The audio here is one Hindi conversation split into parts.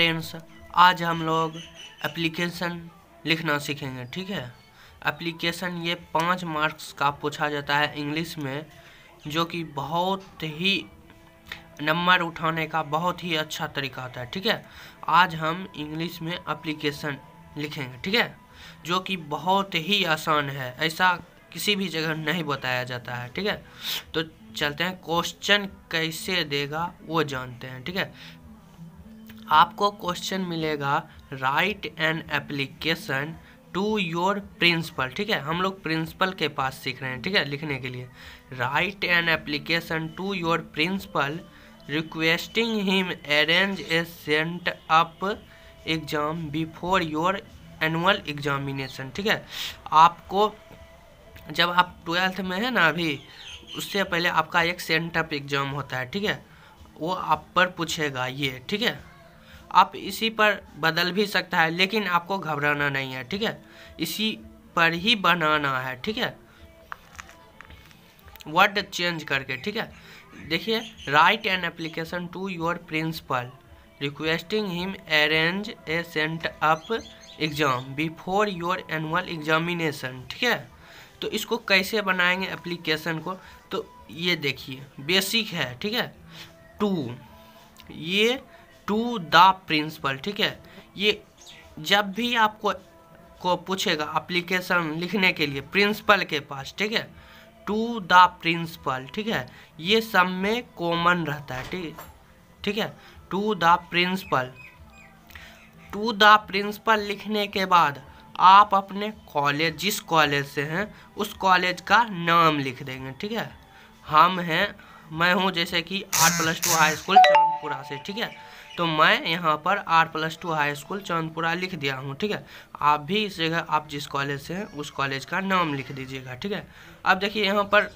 फ्रेंड्स आज हम लोग एप्लीकेशन लिखना सीखेंगे ठीक है एप्लीकेशन ये पाँच मार्क्स का पूछा जाता है इंग्लिश में जो कि बहुत ही नंबर उठाने का बहुत ही अच्छा तरीका होता है ठीक है आज हम इंग्लिश में एप्लीकेशन लिखेंगे ठीक है जो कि बहुत ही आसान है ऐसा किसी भी जगह नहीं बताया जाता है ठीक है तो चलते हैं क्वेश्चन कैसे देगा वो जानते हैं ठीक है आपको क्वेश्चन मिलेगा write an application to your principal ठीक है हम लोग प्रिंसिपल के पास सीख रहे हैं ठीक है लिखने के लिए write an application to your principal requesting him arrange a sent up exam before your annual examination ठीक है आपको जब आप ट्वेल्थ में है ना अभी उससे पहले आपका एक सेंट अप एग्जाम होता है ठीक है वो आप पर पूछेगा ये ठीक है आप इसी पर बदल भी सकता है लेकिन आपको घबराना नहीं है ठीक है इसी पर ही बनाना है ठीक है वर्ड चेंज करके ठीक है देखिए write an application to your principal requesting him arrange a sent up exam before your annual examination ठीक है तो इसको कैसे बनाएंगे एप्लीकेशन को तो ये देखिए बेसिक है ठीक है टू ये टू द प्रिंसिपल ठीक है ये जब भी आपको को पूछेगा एप्लीकेशन लिखने के लिए प्रिंसिपल के पास ठीक है टू द प्रिंसिपल ठीक है ये सब में कॉमन रहता है ठीक ठीक है to the principal to the principal लिखने के बाद आप अपने कॉलेज जिस कॉलेज से हैं उस कॉलेज का नाम लिख देंगे ठीक है हम हैं मैं हूँ जैसे कि आठ plus two high school Chandpura से ठीक है तो मैं यहाँ पर R plus two high school Chandpura लिख दिया हूँ ठीक है आप भी इस जगह आप जिस कॉलेज से हैं उस कॉलेज का नाम लिख दीजिएगा ठीक है अब देखिए यहाँ पर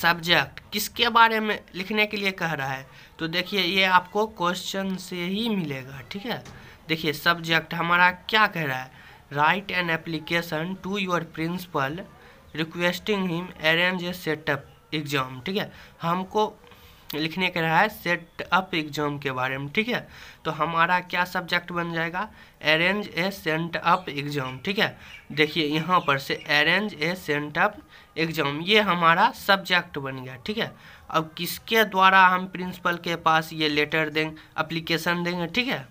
सब्जेक्ट किसके बारे में लिखने के लिए कह रहा है तो देखिए ये आपको क्वेश्चन से ही मिलेगा ठीक है देखिए सब्जेक्ट हमारा क्या कह रहा है write an application to your principal requesting him arrange a setup exam ठीक है हमको लिखने के रहा है सेट अप एग्ज़ाम के बारे में ठीक है तो हमारा क्या सब्जेक्ट बन जाएगा arrange a sent up exam ठीक है देखिए यहाँ पर से arrange a sent up exam ये हमारा सब्जेक्ट बन गया ठीक है अब किसके द्वारा हम प्रिंसिपल के पास ये लेटर देंगे अप्लीकेशन देंगे ठीक है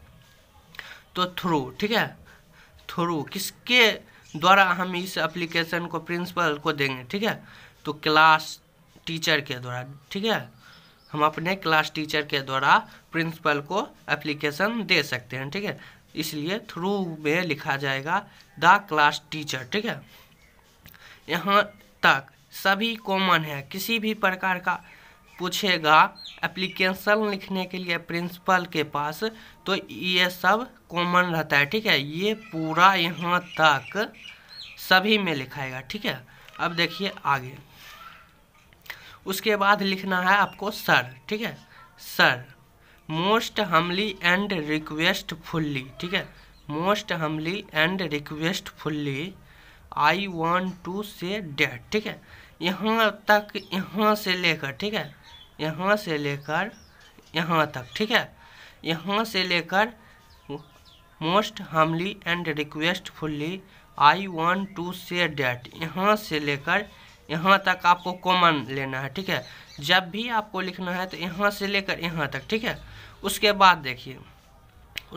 तो थ्रू ठीक है थ्रू किसके द्वारा हम इस अप्लीकेशन को प्रिंसिपल को देंगे ठीक है तो क्लास टीचर के द्वारा ठीक है हम अपने क्लास टीचर के द्वारा प्रिंसिपल को एप्लीकेशन दे सकते हैं ठीक है इसलिए थ्रू में लिखा जाएगा द क्लास टीचर ठीक है यहाँ तक सभी कॉमन है किसी भी प्रकार का पूछेगा एप्लीकेशन लिखने के लिए प्रिंसिपल के पास तो ये सब कॉमन रहता है ठीक है ये पूरा यहाँ तक सभी में लिखाएगा ठीक है अब देखिए आगे उसके बाद लिखना है आपको सर ठीक है sir most humbly and request fully ठीक है most humbly and request fully I want to say that ठीक है यहाँ तक यहाँ से लेकर ठीक है यहाँ से लेकर यहाँ तक ठीक है यहाँ से लेकर most humbly and request fully I want to say that यहाँ से लेकर यहाँ तक आपको कॉमन लेना है ठीक है जब भी आपको लिखना है तो यहाँ से लेकर यहाँ तक ठीक है उसके बाद देखिए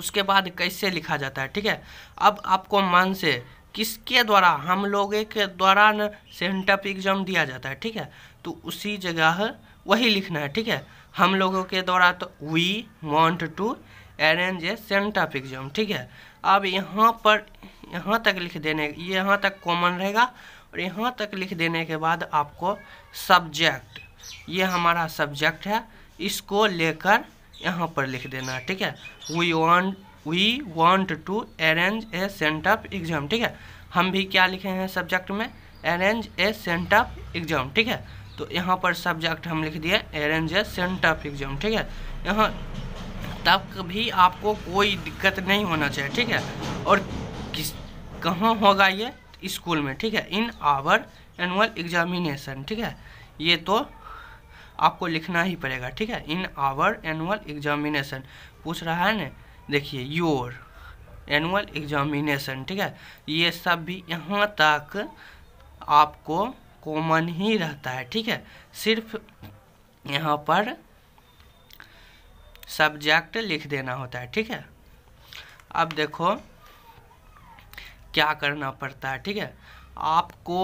उसके बाद कैसे लिखा जाता है ठीक है अब आपको मन से किसके द्वारा हम लोगों के द्वारा न सेंटअप एग्जाम दिया जाता है ठीक है तो उसी जगह वही लिखना है ठीक है हम लोगों के द्वारा तो we want to arrange a sent up exam ठीक है अब यहाँ पर यहाँ तक लिख देने यहाँ तक कॉमन रहेगा और यहाँ तक लिख देने के बाद आपको सब्जेक्ट ये हमारा सब्जेक्ट है इसको लेकर यहाँ पर लिख देना है ठीक है we want we want to arrange a of exam ठीक है हम भी क्या लिखे हैं सब्जेक्ट में arrange a sent of exam ठीक है तो यहाँ पर सब्जेक्ट हम लिख दिए arrange a sent of exam ठीक है यहाँ तब भी आपको कोई दिक्कत नहीं होना चाहिए ठीक है और किस कहाँ होगा ये स्कूल में ठीक है इन आवर एनुअल एग्जामिनेशन ठीक है ये तो आपको लिखना ही पड़ेगा ठीक है इन आवर एनुअल एग्जामिनेशन पूछ रहा है ना देखिए योर एनुअल एग्जामिनेशन ठीक है ये सब भी यहाँ तक आपको कॉमन ही रहता है ठीक है सिर्फ यहाँ पर सब्जेक्ट लिख देना होता है ठीक है अब देखो क्या करना पड़ता है ठीक है आपको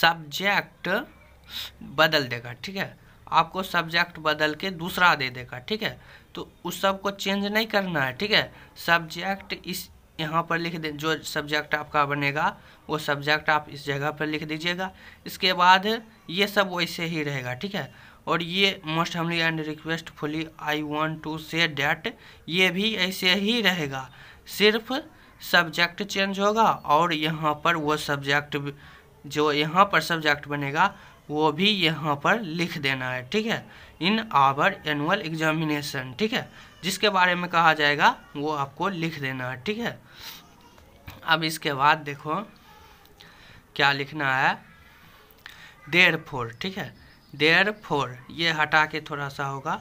सब्जेक्ट बदल देगा ठीक है आपको सब्जेक्ट बदल के दूसरा दे देगा ठीक है तो उस सब को चेंज नहीं करना है ठीक है सब्जेक्ट इस यहाँ पर लिख दे जो सब्जेक्ट आपका बनेगा वो सब्जेक्ट आप इस जगह पर लिख दीजिएगा इसके बाद ये सब वैसे ही रहेगा ठीक है और ये most humbly and requestfully I want to say that ये भी ऐसे ही रहेगा सिर्फ सब्जेक्ट चेंज होगा और यहाँ पर वो सब्जेक्ट जो यहाँ पर सब्जेक्ट बनेगा वो भी यहाँ पर लिख देना है ठीक है इन आवर एनुअल एग्जामिनेशन ठीक है जिसके बारे में कहा जाएगा वो आपको लिख देना है ठीक है अब इसके बाद देखो क्या लिखना है देर फोर ठीक है देर फोर ये हटा के थोड़ा सा होगा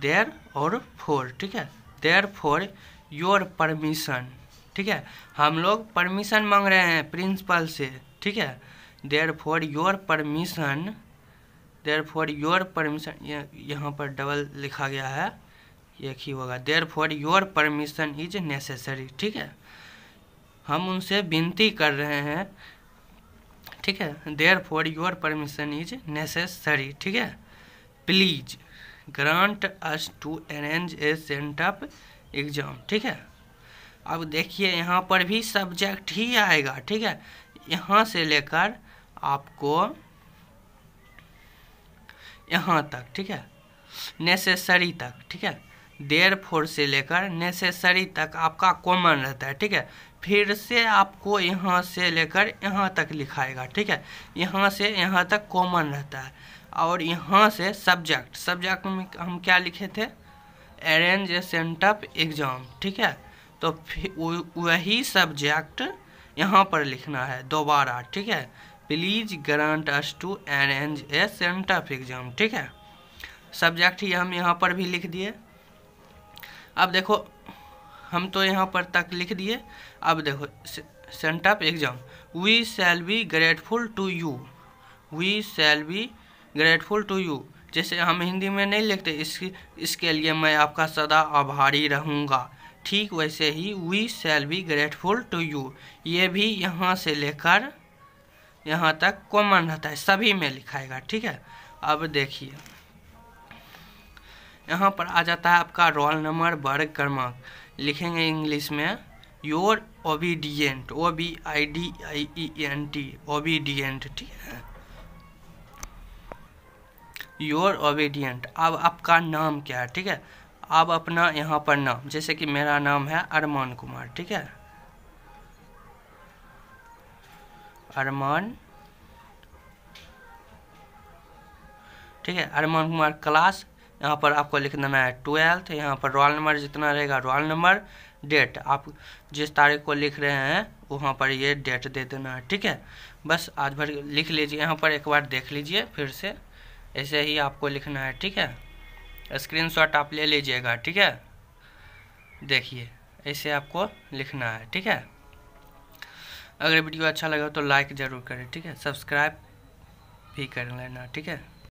देर और फोर ठीक है देर फोर योर परमिशन ठीक है हम लोग परमिशन मांग रहे हैं प्रिंसिपल से ठीक है therefore your permission therefore your permission यहाँ पर डबल लिखा गया है एक ही होगा therefore your permission is necessary ठीक है हम उनसे विनती कर रहे हैं ठीक है therefore your permission is necessary ठीक है please grant us to arrange a sent up exam ठीक है अब देखिए यहाँ पर भी सब्जेक्ट ही आएगा ठीक है यहाँ से लेकर आपको यहाँ तक ठीक है नेसेसरी तक ठीक है देर फोर से लेकर नेसेसरी तक आपका कॉमन रहता है ठीक है फिर से आपको यहाँ से लेकर यहाँ तक लिखाएगा ठीक है यहाँ से यहाँ तक कॉमन रहता है और यहाँ से सब्जेक्ट सब्जेक्ट में हम क्या लिखे थे अरेंज सेंटअप एग्जाम ठीक है तो वही सब्जेक्ट यहाँ पर लिखना है दोबारा ठीक है please grant us to arrange a of exam ठीक है सब्जेक्ट ही हम यहाँ पर भी लिख दिए अब देखो हम तो यहाँ पर तक लिख दिए अब देखो of exam we shall be grateful to you we shall be grateful to you जैसे हम हिंदी में नहीं लिखते इस, इसके लिए मैं आपका सदा आभारी रहूँगा ठीक वैसे ही we shall be grateful to you ये भी यहाँ से लेकर यहाँ तक कॉमन रहता है सभी में लिखाएगा ठीक है अब देखिए यहाँ पर आ जाता है आपका रोल नंबर वर्ग क्रमांक लिखेंगे इंग्लिश में your obedient O B E D I E N T obedient ठीक है योर ओबीडियंट अब आपका नाम क्या है ठीक है अब अपना यहाँ पर नाम जैसे कि मेरा नाम है अरमान कुमार ठीक है अरमान ठीक है अरमान कुमार क्लास यहाँ पर आपको लिख देना है ट्वेल्थ यहाँ पर रोल नंबर जितना रहेगा रोल नंबर डेट आप जिस तारीख को लिख रहे हैं वहाँ पर ये डेट दे देना है ठीक है बस आज भर लिख लीजिए यहाँ पर एक बार देख लीजिए फिर से ऐसे ही आपको लिखना है ठीक है स्क्रीनशॉट आप ले लीजिएगा ठीक है देखिए ऐसे आपको लिखना है ठीक है अगर वीडियो अच्छा लगा तो लाइक ज़रूर करें ठीक है सब्सक्राइब भी कर लेना ठीक है